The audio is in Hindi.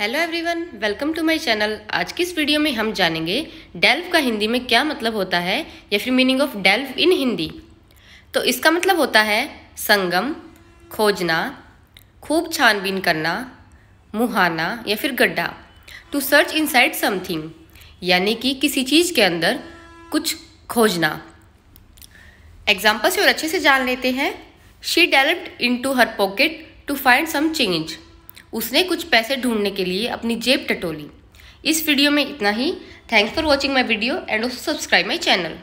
hello everyone welcome to my channel आज की इस वीडियो में हम जानेंगे डेल्व का हिंदी में क्या मतलब होता है या फिर meaning of delve in Hindi तो इसका मतलब होता है संगम खोजना खूब छानबीन करना मुहाना या फिर गड्ढा टू सर्च इनसाइड समथिंग यानी कि किसी चीज़ के अंदर कुछ खोजना एग्जाम्पल्स और अच्छे से जान लेते हैं she delve into her pocket to find some change उसने कुछ पैसे ढूंढने के लिए अपनी जेब टटोली इस वीडियो में इतना ही thanks for watching my video and also subscribe my channel